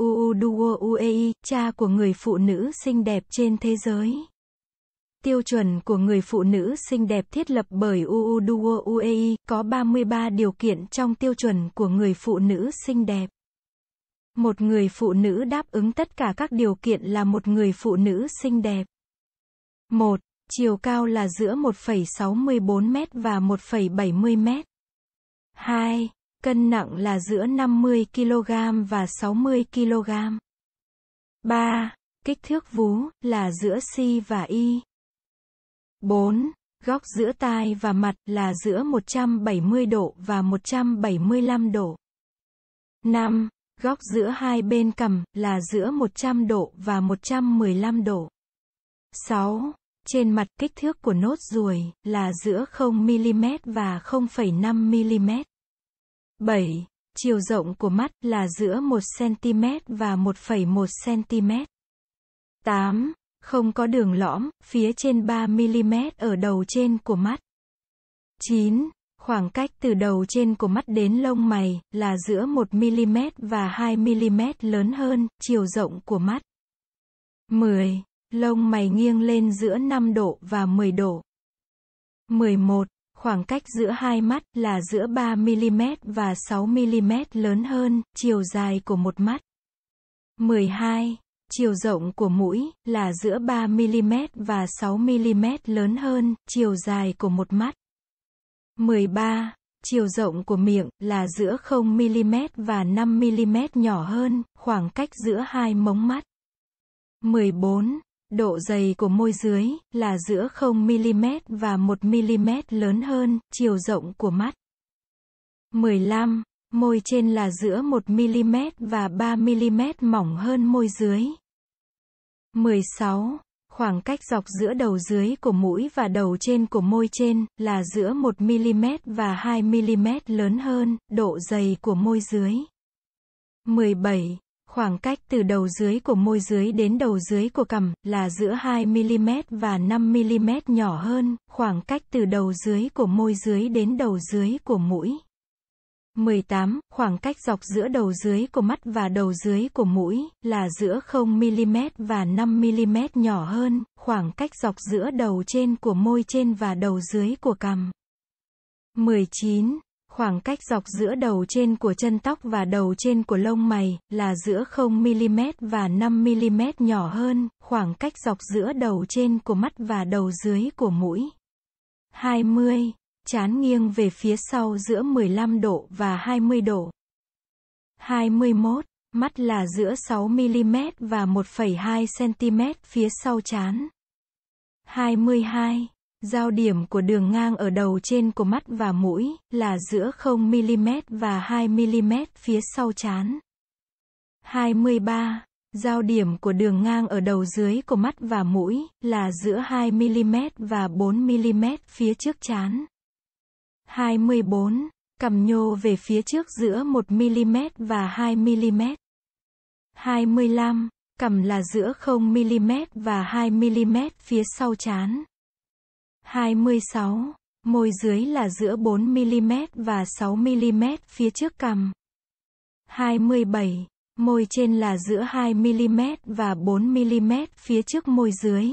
Uudugo Uei, cha của người phụ nữ xinh đẹp trên thế giới. Tiêu chuẩn của người phụ nữ xinh đẹp thiết lập bởi Uudugo Uei có 33 điều kiện trong tiêu chuẩn của người phụ nữ xinh đẹp. Một người phụ nữ đáp ứng tất cả các điều kiện là một người phụ nữ xinh đẹp. 1. Chiều cao là giữa 1,64m và 1,70m. 2. Cân nặng là giữa 50 kg và 60 kg. 3. Kích thước vú là giữa c và y. 4. Góc giữa tai và mặt là giữa 170 độ và 175 độ. 5. Góc giữa hai bên cầm là giữa 100 độ và 115 độ. 6. Trên mặt kích thước của nốt ruồi là giữa 0 mm và 0,5 mm. 7. Chiều rộng của mắt là giữa 1 cm và 1,1 cm. 8. Không có đường lõm, phía trên 3 mm ở đầu trên của mắt. 9. Khoảng cách từ đầu trên của mắt đến lông mày là giữa 1 mm và 2 mm lớn hơn chiều rộng của mắt. 10. Lông mày nghiêng lên giữa 5 độ và 10 độ. 11. Khoảng cách giữa hai mắt là giữa 3mm và 6mm lớn hơn chiều dài của một mắt. 12. Chiều rộng của mũi là giữa 3mm và 6mm lớn hơn chiều dài của một mắt. 13. Chiều rộng của miệng là giữa 0mm và 5mm nhỏ hơn khoảng cách giữa hai mống mắt. 14. Độ dày của môi dưới là giữa 0mm và 1mm lớn hơn chiều rộng của mắt. 15. Môi trên là giữa 1mm và 3mm mỏng hơn môi dưới. 16. Khoảng cách dọc giữa đầu dưới của mũi và đầu trên của môi trên là giữa 1mm và 2mm lớn hơn độ dày của môi dưới. 17. Khoảng cách từ đầu dưới của môi dưới đến đầu dưới của cằm là giữa 2mm và 5mm nhỏ hơn khoảng cách từ đầu dưới của môi dưới đến đầu dưới của mũi. 18. Khoảng cách dọc giữa đầu dưới của mắt và đầu dưới của mũi là giữa 0mm và 5mm nhỏ hơn khoảng cách dọc giữa đầu trên của môi trên và đầu dưới của cằm. 19. Khoảng cách dọc giữa đầu trên của chân tóc và đầu trên của lông mày là giữa 0mm và 5mm nhỏ hơn khoảng cách dọc giữa đầu trên của mắt và đầu dưới của mũi. 20. Chán nghiêng về phía sau giữa 15 độ và 20 độ. 21. Mắt là giữa 6mm và 1,2cm phía sau chán. 22. Giao điểm của đường ngang ở đầu trên của mắt và mũi là giữa 0mm và 2mm phía sau trán. 23. Giao điểm của đường ngang ở đầu dưới của mắt và mũi là giữa 2mm và 4mm phía trước trán. 24. Cầm nhô về phía trước giữa 1mm và 2mm. 25. Cầm là giữa 0mm và 2mm phía sau chán 26. Môi dưới là giữa 4mm và 6mm phía trước cằm. 27. Môi trên là giữa 2mm và 4mm phía trước môi dưới.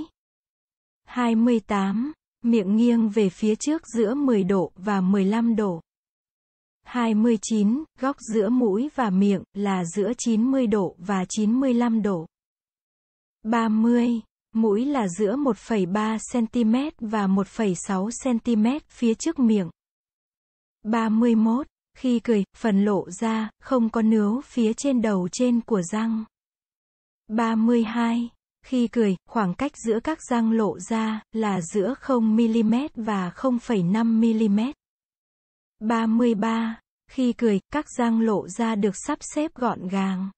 28. Miệng nghiêng về phía trước giữa 10 độ và 15 độ. 29. Góc giữa mũi và miệng là giữa 90 độ và 95 độ. 30. Mũi là giữa 1,3 cm và 1,6 cm phía trước miệng. 31. Khi cười, phần lộ ra, không có nướu phía trên đầu trên của răng. 32. Khi cười, khoảng cách giữa các răng lộ ra là giữa 0mm và 0,5mm. 33. Khi cười, các răng lộ ra được sắp xếp gọn gàng.